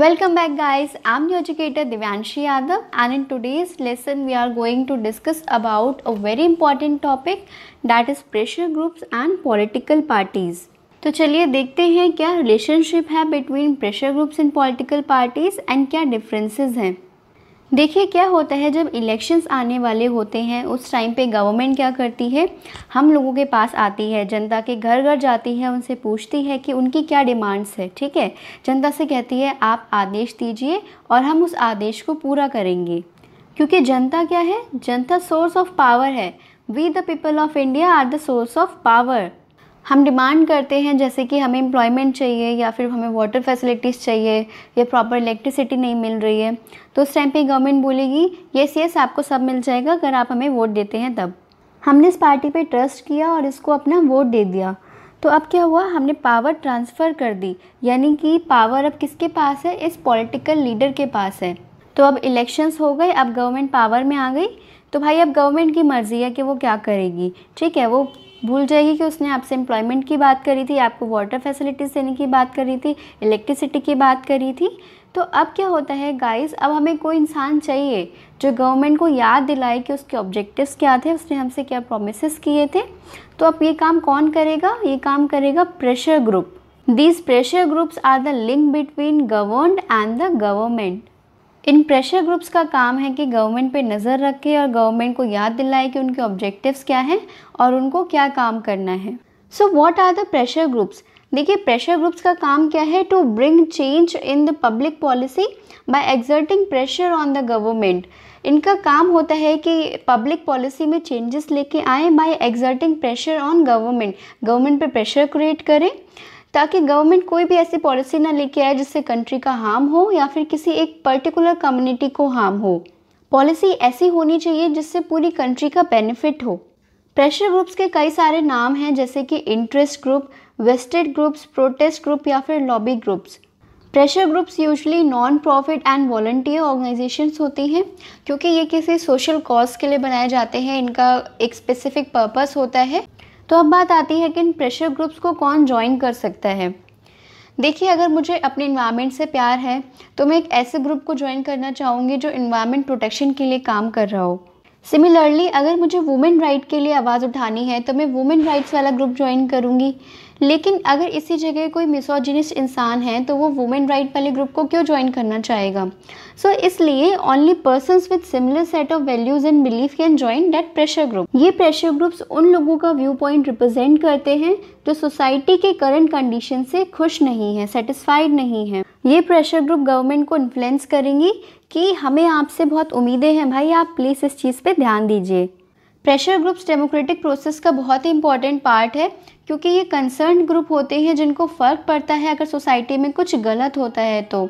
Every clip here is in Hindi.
Welcome back guys, I'm your educator Divyanshi Yadav and in today's lesson we are going to discuss about a very important topic that is pressure groups and political parties. तो चलिए देखते हैं क्या रिलेशनशिप है between pressure groups in political parties and क्या डिफरेंसेस हैं देखिए क्या होता है जब इलेक्शंस आने वाले होते हैं उस टाइम पे गवर्नमेंट क्या करती है हम लोगों के पास आती है जनता के घर घर जाती है उनसे पूछती है कि उनकी क्या डिमांड्स है ठीक है जनता से कहती है आप आदेश दीजिए और हम उस आदेश को पूरा करेंगे क्योंकि जनता क्या है जनता सोर्स ऑफ पावर है we the people of India are the source of power हम डिमांड करते हैं जैसे कि हमें एम्प्लॉयमेंट चाहिए या फिर हमें वाटर फैसिलिटीज़ चाहिए या प्रॉपर इलेक्ट्रिसिटी नहीं मिल रही है तो उस टाइम पे गवर्नमेंट बोलेगी येस येस आपको सब मिल जाएगा अगर आप हमें वोट देते हैं तब हमने इस पार्टी पे ट्रस्ट किया और इसको अपना वोट दे दिया तो अब क्या हुआ हमने पावर ट्रांसफ़र कर दी यानी कि पावर अब किसके पास है इस पॉलिटिकल लीडर के पास है तो अब इलेक्शंस हो गए अब गवर्नमेंट पावर में आ गई तो भाई अब गवर्नमेंट की मर्ज़ी है कि वो क्या करेगी ठीक है वो भूल जाएगी कि उसने आपसे एम्प्लॉयमेंट की बात करी थी आपको वाटर फैसिलिटीज़ देने की बात करी थी इलेक्ट्रिसिटी की बात करी थी तो अब क्या होता है गाइस अब हमें कोई इंसान चाहिए जो गवर्नमेंट को याद दिलाए कि उसके ऑब्जेक्टिव्स क्या थे उसने हमसे क्या प्रोमिस किए थे तो अब ये काम कौन करेगा ये काम करेगा pressure group these pressure groups are the link between governed and the government in pressure groups का काम है कि गवर्नमेंट पे नज़र रखे और गवर्नमेंट को याद दिलाए कि उनके ऑब्जेक्टिव्स क्या हैं और उनको क्या काम करना है so what are the pressure groups देखिए प्रेशर ग्रुप्स का काम क्या है to bring change in the public policy by exerting pressure on the government इनका काम होता है कि पब्लिक पॉलिसी में चेंजेस लेके आए by exerting pressure on government government पे प्रेशर क्रिएट करें ताकि गवर्नमेंट कोई भी ऐसी पॉलिसी ना लेके आए जिससे कंट्री का हार्म हो या फिर किसी एक पर्टिकुलर कम्युनिटी को हार्म हो पॉलिसी ऐसी होनी चाहिए जिससे पूरी कंट्री का बेनिफिट हो प्रेशर ग्रुप्स के कई सारे नाम हैं जैसे कि interest group vested groups protest group या फिर lobby groups pressure groups usually non profit and voluntary organisations होती हैं क्योंकि ये किसी सोशल कॉज के लिए बनाए जाते हैं इनका एक स्पेसिफिक पर्पस होता है तो अब बात आती है कि इन प्रेशर ग्रुप्स को कौन ज्वाइन कर सकता है देखिए अगर मुझे अपने इन्वायरमेंट से प्यार है तो मैं एक ऐसे ग्रुप को ज्वाइन करना चाहूँगी जो इन्वायरमेंट प्रोटेक्शन के लिए काम कर रहा हो सिमिलरली अगर मुझे वुमेन राइट के लिए आवाज़ उठानी है तो मैं वुमेन राइट्स वाला ग्रुप ज्वाइन करूँगी लेकिन अगर इसी जगह कोई मिसोजिनिस्ट इंसान है तो वो वुमेन राइट वाले ग्रुप को क्यों ज्वाइन करना चाहेगा सो so, इसलिए only person with similar set of values and belief can join that pressure group ये प्रेशर ग्रुप्स उन लोगों का व्यू पॉइंट रिप्रेजेंट करते हैं जो सोसाइटी के करंट कंडीशन से खुश नहीं है सेटिस्फाइड नहीं है ये प्रेशर ग्रुप गवर्नमेंट को इन्फ्लुएंस करेंगी कि हमें आपसे बहुत उम्मीदें हैं भाई आप प्लीज़ इस चीज़ पे ध्यान दीजिए प्रेशर ग्रुप्स डेमोक्रेटिक प्रोसेस का बहुत ही इंपॉर्टेंट पार्ट है क्योंकि ये कंसर्न ग्रुप होते हैं जिनको फ़र्क पड़ता है अगर सोसाइटी में कुछ गलत होता है तो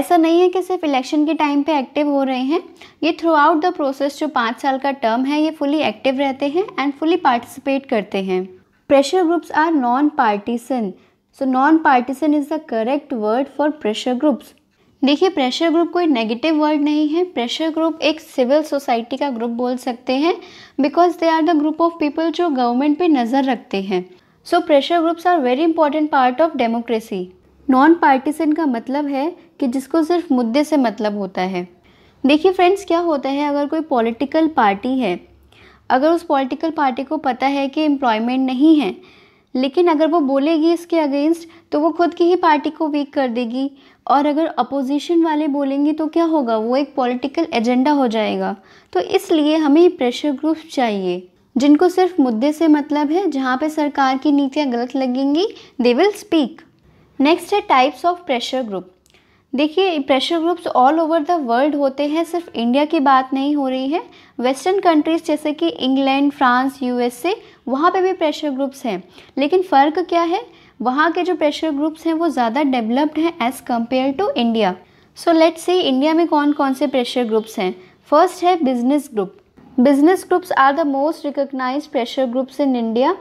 ऐसा नहीं है कि सिर्फ इलेक्शन के टाइम पे एक्टिव हो रहे हैं ये थ्रू आउट द प्रोसेस जो पाँच साल का टर्म है ये फुली एक्टिव रहते हैं एंड फुली पार्टिसिपेट करते हैं pressure groups are non partisan so non partisan is the correct word for pressure groups देखिए प्रेशर ग्रुप कोई नेगेटिव वर्ड नहीं है प्रेशर ग्रुप एक सिविल सोसाइटी का ग्रुप बोल सकते हैं because they are the group of people जो गवर्नमेंट पे नज़र रखते हैं so pressure groups are very important part of democracy non partisan का मतलब है कि जिसको सिर्फ मुद्दे से मतलब होता है देखिए फ्रेंड्स क्या होता है अगर कोई पॉलिटिकल पार्टी है अगर उस पॉलिटिकल पार्टी को पता है कि एम्प्लॉयमेंट नहीं है लेकिन अगर वो बोलेगी इसके अगेंस्ट तो वो खुद की ही पार्टी को वीक कर देगी और अगर अपोजिशन वाले बोलेंगे तो क्या होगा वो एक पॉलिटिकल एजेंडा हो जाएगा तो इसलिए हमें प्रेशर ग्रुप्स चाहिए जिनको सिर्फ मुद्दे से मतलब है जहाँ पे सरकार की नीतियाँ गलत लगेंगी दे विल स्पीक नेक्स्ट है टाइप्स ऑफ प्रेशर ग्रुप देखिए pressure groups all over the world होते हैं सिर्फ इंडिया की बात नहीं हो रही है वेस्टर्न कंट्रीज़ जैसे कि इंग्लैंड फ्रांस यूएसए वहाँ पे भी प्रेशर ग्रुप्स हैं लेकिन फ़र्क क्या है वहाँ के जो प्रेशर ग्रुप्स हैं वो ज़्यादा डेवलप्ड हैं as compare to India so let's see India में कौन कौन से प्रेशर ग्रुप्स हैं फर्स्ट है business group business groups are the most recognise pressure groups in India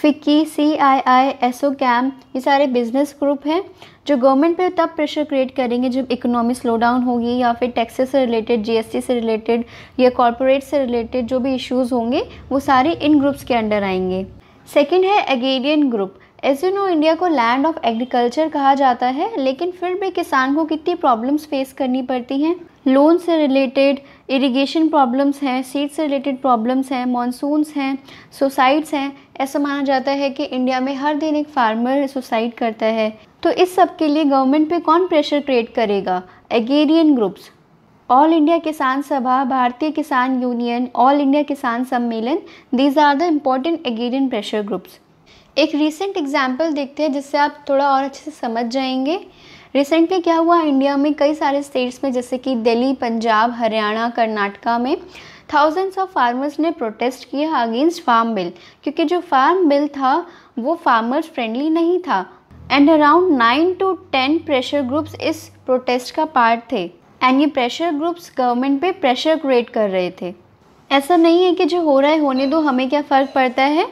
FICCI C I I ASSOCHAM ये सारे बिजनेस ग्रुप हैं जो गवर्नमेंट पे तब प्रेशर क्रिएट करेंगे जब इकोनॉमी स्लो डाउन होगी या फिर टैक्सेस से रिलेटेड जीएसटी से रिलेटेड या कॉरपोरेट से रिलेटेड जो भी इश्यूज़ होंगे वो सारे इन ग्रुप्स के अंडर आएंगे सेकेंड है agrarian group as you know India को लैंड ऑफ एग्रीकल्चर कहा जाता है लेकिन फिर भी किसान को कितनी प्रॉब्लम्स फेस करनी पड़ती हैं लोन से रिलेटेड इरिगेशन प्रॉब्लम्स हैं सीड से रिलेटेड प्रॉब्लम्स हैं मानसून हैं सुसाइड्स हैं ऐसा माना जाता है कि इंडिया में हर दिन एक फार्मर सुसाइड करता है तो इस सब के लिए गवर्नमेंट पे कौन प्रेशर क्रिएट करेगा एगेरियन ग्रुप्स ऑल इंडिया किसान सभा भारतीय किसान union all India Kisan Sammelan these are the important agrarian pressure groups एक रिसेंट एग्जाम्पल देखते हैं जिससे आप थोड़ा और अच्छे से समझ जाएंगे रिसेंटली क्या हुआ इंडिया में कई सारे स्टेट्स में जैसे कि दिल्ली पंजाब हरियाणा कर्नाटका में थाउजेंड्स ऑफ फार्मर्स ने प्रोटेस्ट किया अगेंस्ट फार्म बिल क्योंकि जो फार्म बिल था वो फार्मर्स फ्रेंडली नहीं था and around nine to ten pressure groups इस प्रोटेस्ट का पार्ट थे एंड ये प्रेशर ग्रुप्स गवर्नमेंट पे प्रेशर क्रिएट कर रहे थे ऐसा नहीं है कि जो हो रहा है होने दो हमें क्या फ़र्क पड़ता है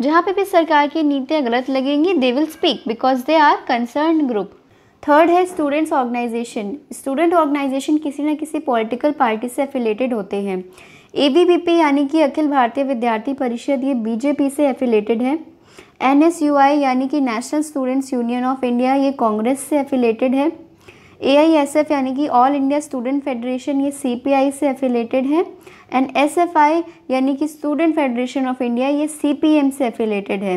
जहाँ पे भी सरकार की नीतियाँ गलत लगेंगी they will speak because they are concern group third है स्टूडेंट्स ऑर्गेनाइजेशन स्टूडेंट ऑर्गेनाइजेशन किसी न किसी पॉलिटिकल पार्टी से एफिलेटेड होते हैं ए यानी कि अखिल भारतीय विद्यार्थी परिषद ये बीजेपी से एफिलेटेड है एन यानी कि National Students Union of India ये कांग्रेस से एफिलेटेड है ए आई एस एफ यानी कि ऑल इंडिया स्टूडेंट फेडरेशन ये सी पी आई से एफिलेटेड है एंड एस एफ आई यानी कि स्टूडेंट फेडरेशन ऑफ इंडिया ये सी पी एम से एफिलेटेड है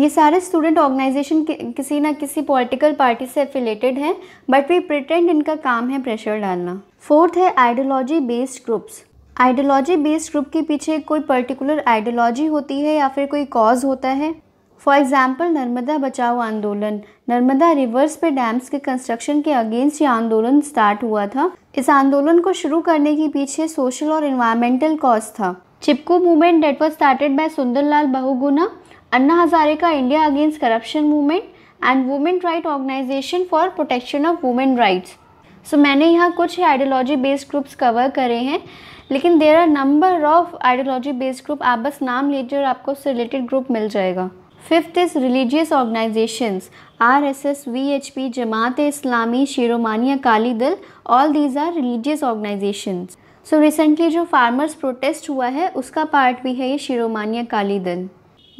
ये सारे स्टूडेंट ऑर्गेनाइजेशन किसी ना किसी पॉलिटिकल पार्टी से एफिलेटेड हैं बट वी प्रिटेंड इनका काम है प्रेशर डालना फोर्थ है ideology based groups ideology based group के पीछे कोई पर्टिकुलर आइडियोलॉजी होती है या फिर कोई कॉज होता है for example Narmada Bachao Andolan Narmada rivers पे डैम्स के कंस्ट्रक्शन के अगेंस्ट ये आंदोलन स्टार्ट हुआ था इस आंदोलन को शुरू करने के पीछे सोशल और इन्वायरमेंटल कॉज था Chipko movement that was started by Sundarlal Bahuguna Anna Hazare का India against corruption movement and women right organisation for protection of women rights so मैंने यहाँ कुछ आइडियोलॉजी बेस्ड ग्रुप्स कवर करे हैं लेकिन there are number of ideology based group आप बस नाम लीजिए और आपको उससे रिलेटेड ग्रुप मिल जाएगा fifth is religious organisation R S S V H P Jamaat Islami Shiromani Akali Dal all these are religious organisation so recently जो फार्मर्स प्रोटेस्ट हुआ है उसका पार्ट भी है ये शेरोमानी अकाली दल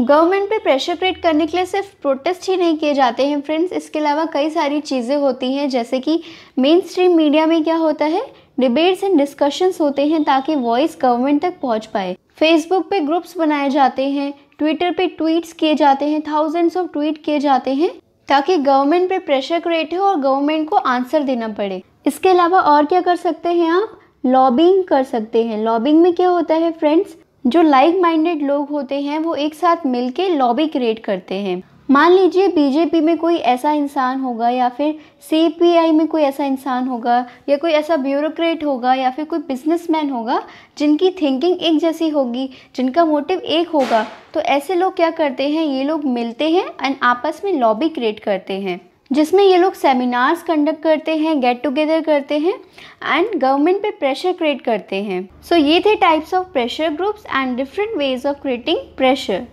गवर्नमेंट पे प्रेशर क्रिएट करने के लिए सिर्फ प्रोटेस्ट ही नहीं किए जाते हैं फ्रेंड्स इसके अलावा कई सारी चीज़ें होती हैं जैसे कि मेन स्ट्रीम मीडिया में क्या होता है डिबेट्स एंड डिस्कशंस होते हैं ताकि वॉइस गवर्नमेंट तक पहुंच पाए फेसबुक पे ग्रुप्स बनाए जाते हैं ट्विटर पे ट्वीट्स किए जाते हैं थाउजेंड्स ऑफ ट्वीट किए जाते हैं ताकि गवर्नमेंट पे प्रेशर क्रिएट हो और गवर्नमेंट को आंसर देना पड़े इसके अलावा और क्या कर सकते हैं आप लॉबिंग कर सकते हैं लॉबिंग में क्या होता है फ्रेंड्स जो लाइक माइंडेड लोग होते हैं वो एक साथ मिलके लॉबी क्रिएट करते हैं मान लीजिए बीजेपी में कोई ऐसा इंसान होगा या फिर सीपीआई में कोई ऐसा इंसान होगा या कोई ऐसा ब्यूरोक्रेट होगा या फिर कोई बिजनेसमैन होगा जिनकी थिंकिंग एक जैसी होगी जिनका मोटिव एक होगा तो ऐसे लोग क्या करते हैं ये लोग मिलते हैं एंड आपस में लॉबी क्रिएट करते हैं जिसमें ये लोग सेमिनार्स कंडक्ट करते हैं गेट टुगेदर करते हैं एंड गवर्नमेंट पे प्रेशर क्रिएट करते हैं सो so, ये थे types of pressure groups and different ways of creating pressure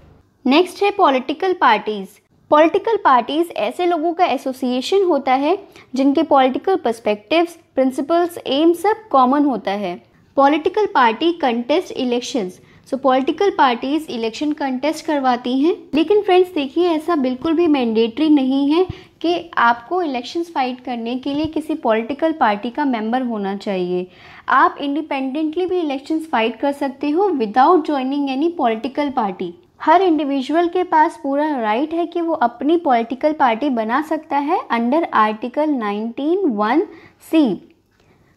next है पॉलिटिकल पार्टीज़ पॉलिटिकल पार्टीज़ ऐसे लोगों का एसोसिएशन होता है जिनके पॉलिटिकल पर्सपेक्टिव्स प्रिंसिपल्स एम सब कॉमन होता है political party contest elections so political parties election contest करवाती हैं लेकिन फ्रेंड्स देखिए ऐसा बिल्कुल भी मैंडेटरी नहीं है कि आपको इलेक्शंस फाइट करने के लिए किसी पॉलिटिकल पार्टी का मेंबर होना चाहिए आप इंडिपेंडेंटली भी इलेक्शंस फाइट कर सकते हो without joining any political party हर इंडिविजुअल के पास पूरा राइट है कि वो अपनी पॉलिटिकल पार्टी बना सकता है under article 19 one C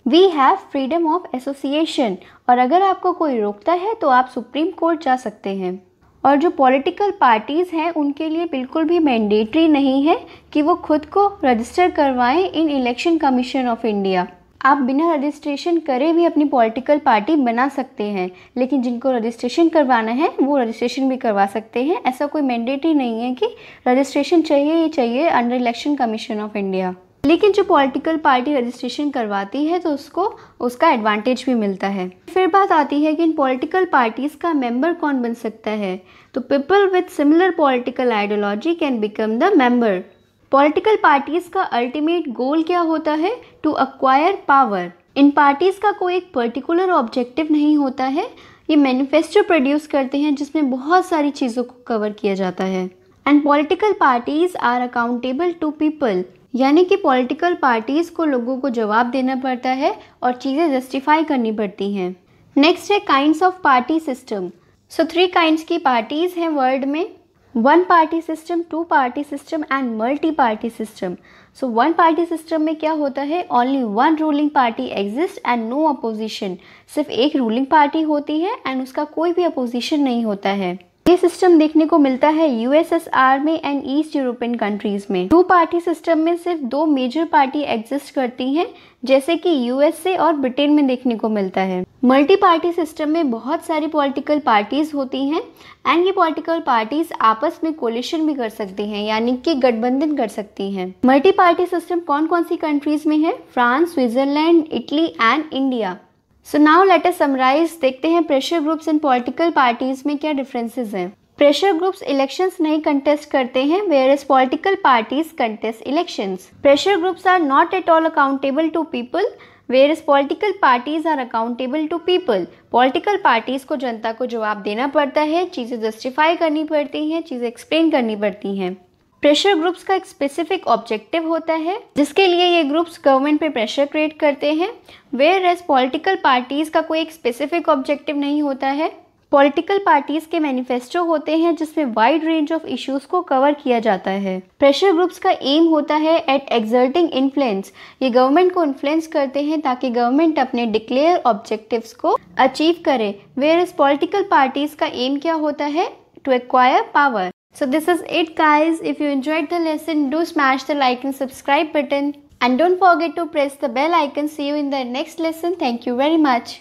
we have freedom of association और अगर आपको कोई रोकता है तो आप सुप्रीम कोर्ट जा सकते हैं और जो पॉलिटिकल पार्टीज़ हैं उनके लिए बिल्कुल भी मैंडेटरी नहीं है कि वो खुद को रजिस्टर करवाएं in election commission of India आप बिना रजिस्ट्रेशन करे भी अपनी पॉलिटिकल पार्टी बना सकते हैं लेकिन जिनको रजिस्ट्रेशन करवाना है वो रजिस्ट्रेशन भी करवा सकते हैं ऐसा कोई मैंडेट ही नहीं है कि रजिस्ट्रेशन चाहिए ही चाहिए under election commission of India लेकिन जो पॉलिटिकल पार्टी रजिस्ट्रेशन करवाती है तो उसको उसका एडवांटेज भी मिलता है फिर बात आती है कि इन पॉलिटिकल पार्टीज़ का मेंबर कौन बन सकता है तो people with similar political ideology can become the member political parties का अल्टीमेट गोल क्या होता है टू अक्वायर पावर इन पार्टीज़ का कोई एक पर्टिकुलर ऑब्जेक्टिव नहीं होता है ये मैनिफेस्टो प्रोड्यूस करते हैं जिसमें बहुत सारी चीज़ों को कवर किया जाता है and political parties are accountable to people यानी कि पॉलिटिकल पार्टीज़ को लोगों को जवाब देना पड़ता है और चीज़ें जस्टिफाई करनी पड़ती हैं नेक्स्ट है kinds of party system so three kinds की पार्टीज़ हैं वर्ल्ड में one party system two party system and multi party system so one party system में क्या होता है only one ruling party exist and no opposition सिर्फ एक रूलिंग पार्टी होती है एंड उसका कोई भी अपोजिशन नहीं होता है ये सिस्टम देखने को मिलता है यूएसएसआर में एंड ईस्ट यूरोपियन कंट्रीज में टू पार्टी सिस्टम में सिर्फ दो मेजर पार्टी एग्जिस्ट करती हैं जैसे कि यूएसए और ब्रिटेन में देखने को मिलता है मल्टी पार्टी सिस्टम में बहुत सारी पॉलिटिकल पार्टीज होती हैं एंड ये पॉलिटिकल पार्टीज आपस में कोलिशन भी कर सकती हैं यानी कि गठबंधन कर सकती हैं मल्टी पार्टी सिस्टम कौन कौन सी कंट्रीज में है France Switzerland Italy and India so now let us summarise देखते हैं pressure groups in political parties में क्या डिफरेंसेस हैं प्रेशर ग्रुप्स इलेक्शंस नहीं कंटेस्ट करते हैं where is political parties contest elections pressure groups are not at all accountable to people where whereas political parties are accountable to people political parties को जनता को जवाब देना पड़ता है चीज़ें जस्टिफाई करनी पड़ती हैं चीज़ें एक्सप्लेन करनी पड़ती हैं प्रेशर ग्रुप्स का एक स्पेसिफिक ऑब्जेक्टिव होता है जिसके लिए ये ग्रुप्स गवर्नमेंट पे प्रेशर क्रिएट करते हैं वेयर एज पॉलिटिकल पार्टीज़ का कोई एक स्पेसिफिक ऑब्जेक्टिव नहीं होता है पॉलिटिकल पार्टीज के मैनिफेस्टो होते हैं जिसमें वाइड रेंज ऑफ इश्यूज को कवर किया जाता है प्रेशर ग्रुप्स का एम होता है एट एग्जर्टिंग इन्फ्लुएंस ये गवर्नमेंट को इन्फ्लुएंस करते हैं ताकि गवर्नमेंट अपने डिक्लेयर ऑब्जेक्टिव्स को अचीव करे वेयर एस पॉलिटिकल पार्टीज का एम क्या होता है to acquire power So this is it guys. If you enjoyed the lesson, do smash the like and subscribe button. And don't forget to press the bell icon. See you in the next lesson. Thank you very much.